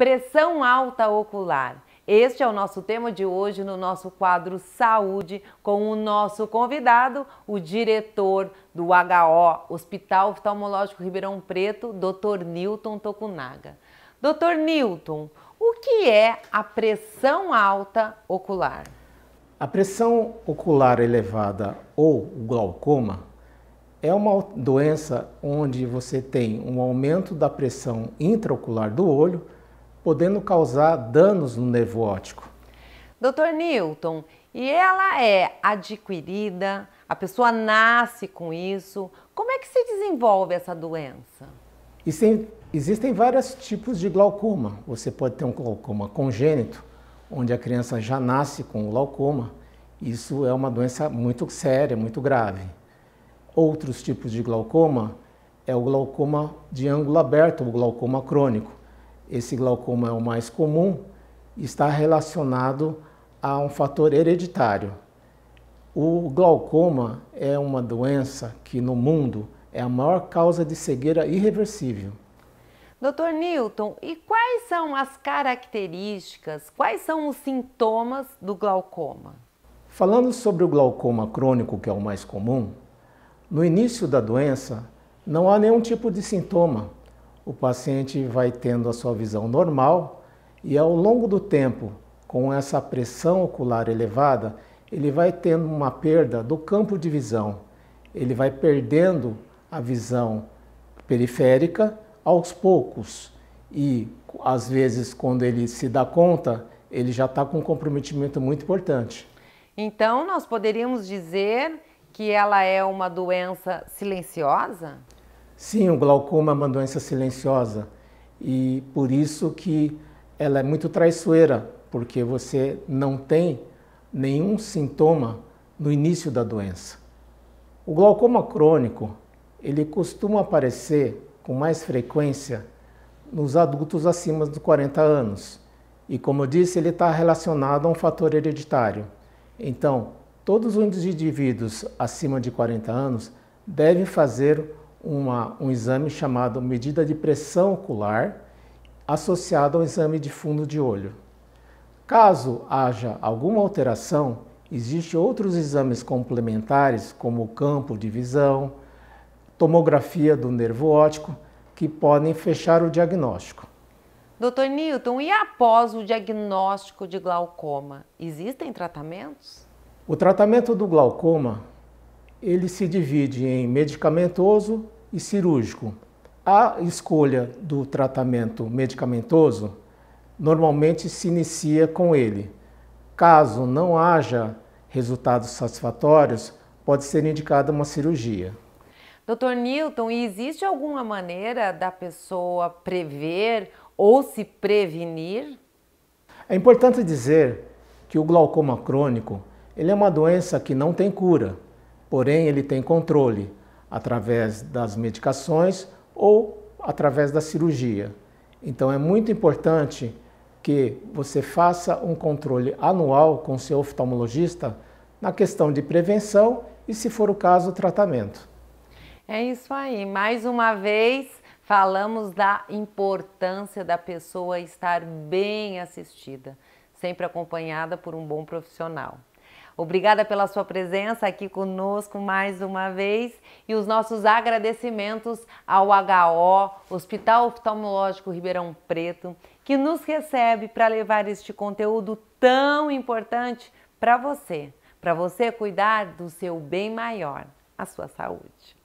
Pressão alta ocular. Este é o nosso tema de hoje no nosso quadro Saúde, com o nosso convidado, o diretor do HO, Hospital Oftalmológico Ribeirão Preto, Dr. Newton Tokunaga. Dr. Newton, o que é a pressão alta ocular? A pressão ocular elevada ou glaucoma é uma doença onde você tem um aumento da pressão intraocular do olho podendo causar danos no nervo óptico. Dr. Newton, e ela é adquirida, a pessoa nasce com isso. Como é que se desenvolve essa doença? Sim, existem vários tipos de glaucoma. Você pode ter um glaucoma congênito, onde a criança já nasce com glaucoma. Isso é uma doença muito séria, muito grave. Outros tipos de glaucoma é o glaucoma de ângulo aberto, o glaucoma crônico esse glaucoma é o mais comum, está relacionado a um fator hereditário. O glaucoma é uma doença que no mundo é a maior causa de cegueira irreversível. Dr. Newton, e quais são as características, quais são os sintomas do glaucoma? Falando sobre o glaucoma crônico, que é o mais comum, no início da doença não há nenhum tipo de sintoma o paciente vai tendo a sua visão normal e ao longo do tempo, com essa pressão ocular elevada, ele vai tendo uma perda do campo de visão. Ele vai perdendo a visão periférica aos poucos e às vezes quando ele se dá conta, ele já está com um comprometimento muito importante. Então nós poderíamos dizer que ela é uma doença silenciosa? Sim, o glaucoma é uma doença silenciosa e por isso que ela é muito traiçoeira, porque você não tem nenhum sintoma no início da doença. O glaucoma crônico, ele costuma aparecer com mais frequência nos adultos acima dos 40 anos. E como eu disse, ele está relacionado a um fator hereditário. Então, todos os indivíduos acima de 40 anos devem fazer uma, um exame chamado medida de pressão ocular associado ao exame de fundo de olho. Caso haja alguma alteração, existem outros exames complementares, como o campo de visão, tomografia do nervo óptico, que podem fechar o diagnóstico. Doutor Newton, e após o diagnóstico de glaucoma, existem tratamentos? O tratamento do glaucoma ele se divide em medicamentoso e cirúrgico. A escolha do tratamento medicamentoso normalmente se inicia com ele. Caso não haja resultados satisfatórios, pode ser indicada uma cirurgia. Dr. Newton, existe alguma maneira da pessoa prever ou se prevenir? É importante dizer que o glaucoma crônico ele é uma doença que não tem cura porém ele tem controle através das medicações ou através da cirurgia. Então é muito importante que você faça um controle anual com seu oftalmologista na questão de prevenção e, se for o caso, tratamento. É isso aí. Mais uma vez, falamos da importância da pessoa estar bem assistida, sempre acompanhada por um bom profissional. Obrigada pela sua presença aqui conosco mais uma vez e os nossos agradecimentos ao HO, Hospital Oftalmológico Ribeirão Preto, que nos recebe para levar este conteúdo tão importante para você, para você cuidar do seu bem maior, a sua saúde.